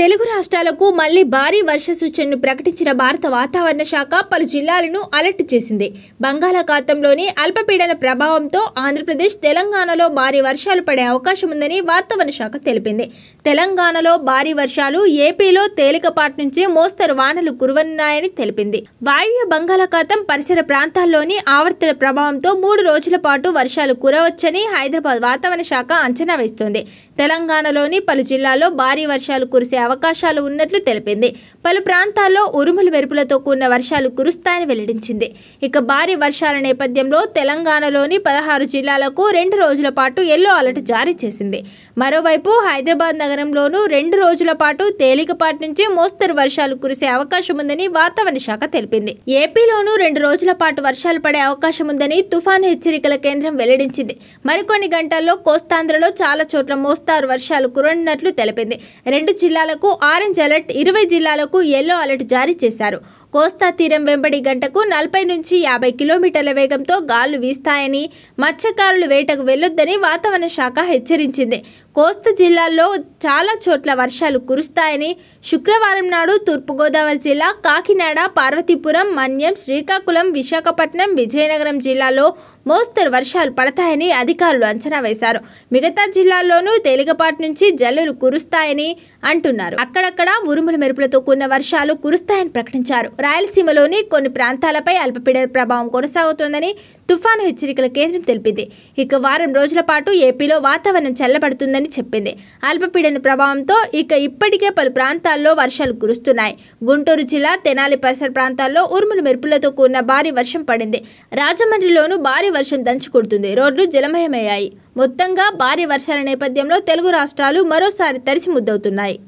తెలుగు రాష్ట్రాలకు మళ్లీ భారీ వర్ష సూచనను ప్రకటించిన భారత వాతావరణ శాఖ పలు జిల్లాలను అలర్ట్ చేసింది బంగాళాఖాతంలోని అల్పపీడన ప్రభావంతో ఆంధ్రప్రదేశ్ తెలంగాణలో భారీ వర్షాలు పడే అవకాశం ఉందని వాతావరణ శాఖ తెలిపింది తెలంగాణలో భారీ వర్షాలు ఏపీలో తేలికపాటి నుంచి మోస్తరు వానలు కురవనున్నాయని తెలిపింది వాయువ్య బంగాళాఖాతం పరిసర ప్రాంతాల్లోని ఆవర్తన ప్రభావంతో మూడు రోజుల పాటు వర్షాలు కురవచ్చని హైదరాబాద్ వాతావరణ శాఖ అంచనా వేస్తోంది తెలంగాణలోని పలు జిల్లాల్లో భారీ వర్షాలు కురిసే అవకాశాలు ఉన్నట్లు తెలిపింది పలు ప్రాంతాల్లో ఉరుములు మెరుపులతో కూడిన వర్షాలు కురుస్తాయని వెల్లడించింది ఇక భారీ వర్షాల నేపథ్యంలో తెలంగాణలోని పదహారు జిల్లాలకు రెండు రోజుల పాటు ఎల్లో అలర్ట్ జారీ చేసింది మరోవైపు హైదరాబాద్ నగరంలోనూ రెండు రోజుల పాటు తేలికపాటి నుంచి మోస్తరు వర్షాలు కురిసే అవకాశం ఉందని వాతావరణ శాఖ తెలిపింది ఏపీలోనూ రెండు రోజుల పాటు వర్షాలు పడే అవకాశం ఉందని తుఫాను హెచ్చరికల కేంద్రం వెల్లడించింది మరికొన్ని గంటల్లో కోస్తాంధ్రలో చాలా చోట్ల మోస్తారు వర్షాలు కురనున్నట్లు తెలిపింది రెండు జిల్లాలకు జిల్లాలకు ఆరెంజ్ అలర్ట్ ఇరవై జిల్లాలకు ఎల్లో అలర్ట్ జారీ చేశారు కోస్తా తీరం వెంబడి గంటకు నలభై నుంచి యాభై కిలోమీటర్ల వేగంతో గాలు వీస్తాయని మత్స్యకారులు వేటకు వెళ్లొద్దని వాతావరణ శాఖ హెచ్చరించింది కోస్తా జిల్లాల్లో చాలా చోట్ల వర్షాలు కురుస్తాయని శుక్రవారం నాడు తూర్పుగోదావరి జిల్లా కాకినాడ పార్వతీపురం మన్యం శ్రీకాకుళం విశాఖపట్నం విజయనగరం జిల్లాలో మోస్తరు వర్షాలు పడతాయని అధికారులు అంచనా వేశారు మిగతా జిల్లాల్లోనూ తేలికపాటి నుంచి జల్లులు కురుస్తాయని అంటున్నారు అక్కడక్కడ ఉరుముల మెరుపులతో కూడిన వర్షాలు కురుస్తాయని ప్రకటించారు రాయలసీమలోని కొన్ని ప్రాంతాలపై అల్పపీడన ప్రభావం కొనసాగుతోందని తుఫాను హెచ్చరికల కేంద్రం తెలిపింది ఇక వారం రోజుల పాటు ఏపీలో వాతావరణం చల్లబడుతుందని ఉందని చెప్పింది అల్పపీడన ప్రభావంతో ఇక ఇప్పటికే పలు ప్రాంతాల్లో వర్షాలు కురుస్తున్నాయి గుంటూరు జిల్లా తెనాలి పరిసర ప్రాంతాల్లో ఉరుములు మెరుపులతో కూడిన భారీ వర్షం పడింది రాజమండ్రిలోనూ భారీ వర్షం దంచుకుడుతుంది రోడ్లు జలమయమయ్యాయి మొత్తంగా భారీ వర్షాల నేపథ్యంలో తెలుగు రాష్ట్రాలు మరోసారి తరిచి ముద్దవుతున్నాయి